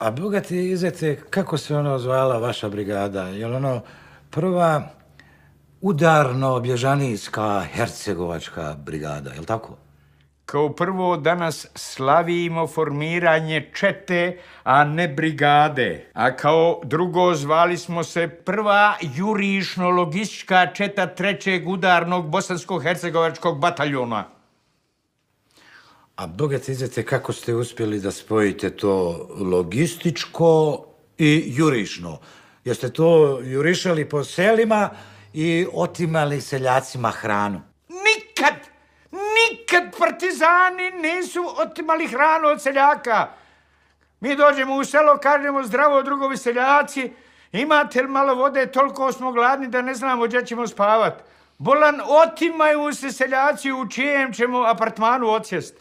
A bogati izete, kako se ono zvala vaša brigada? Je li ono prva udarno bježanijska hercegovačka brigada, je li tako? Kao prvo danas slavimo formiranje čete, a ne brigade. A kao drugo zvali smo se prva jurišno-logistička četa trećeg udarnog bosansko-hercegovačkog bataljona. A bogate izvete, kako ste uspjeli da spojite to logističko i jurišno? Jeste to jurišali po selima i otimali seljacima hranu? Nikad! Nikad partizani nisu otimali hranu od seljaka! Mi dođemo u selo, kažemo zdravo drugovi seljaci, imate li malo vode, toliko smo gladni da ne znamo gdje ćemo spavat. Bolan, otimaju se seljaci u čijem ćemo apartmanu odsjest.